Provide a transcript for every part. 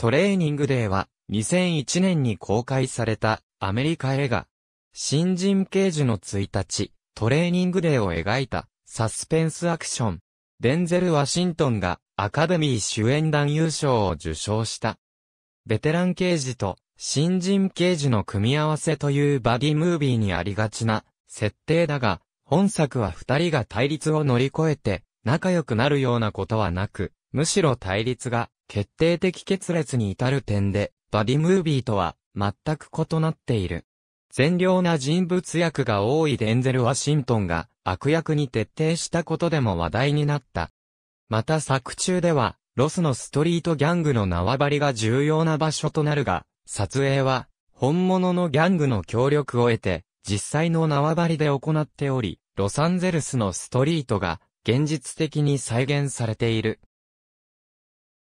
トレーニングデーは2001年に公開されたアメリカ映画。新人刑事の1日、トレーニングデーを描いたサスペンスアクション。デンゼル・ワシントンがアカデミー主演男優賞を受賞した。ベテラン刑事と新人刑事の組み合わせというバディムービーにありがちな設定だが、本作は二人が対立を乗り越えて仲良くなるようなことはなく、むしろ対立が決定的決裂に至る点で、バディムービーとは全く異なっている。善良な人物役が多いデンゼル・ワシントンが悪役に徹底したことでも話題になった。また作中では、ロスのストリートギャングの縄張りが重要な場所となるが、撮影は、本物のギャングの協力を得て、実際の縄張りで行っており、ロサンゼルスのストリートが、現実的に再現されている。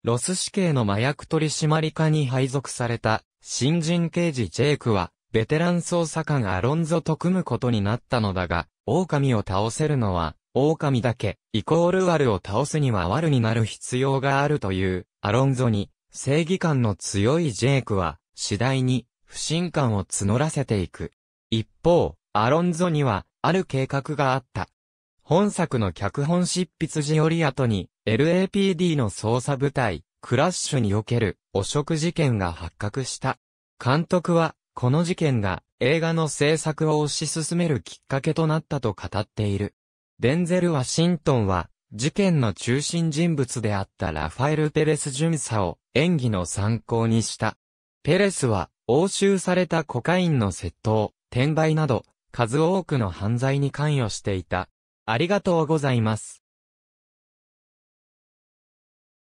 ロス死刑の麻薬取締課に配属された、新人刑事ジェイクは、ベテラン捜査官アロンゾと組むことになったのだが、狼を倒せるのは、狼だけ、イコールルを倒すには悪になる必要があるという、アロンゾに、正義感の強いジェイクは、次第に、不信感を募らせていく。一方、アロンゾには、ある計画があった。本作の脚本執筆時より後に、LAPD の捜査部隊、クラッシュにおける汚職事件が発覚した。監督は、この事件が映画の制作を推し進めるきっかけとなったと語っている。デンゼル・ワシントンは、事件の中心人物であったラファエル・ペレス巡査を演技の参考にした。ペレスは、押収されたコカインの窃盗、転売など、数多くの犯罪に関与していた。ありがとうございます。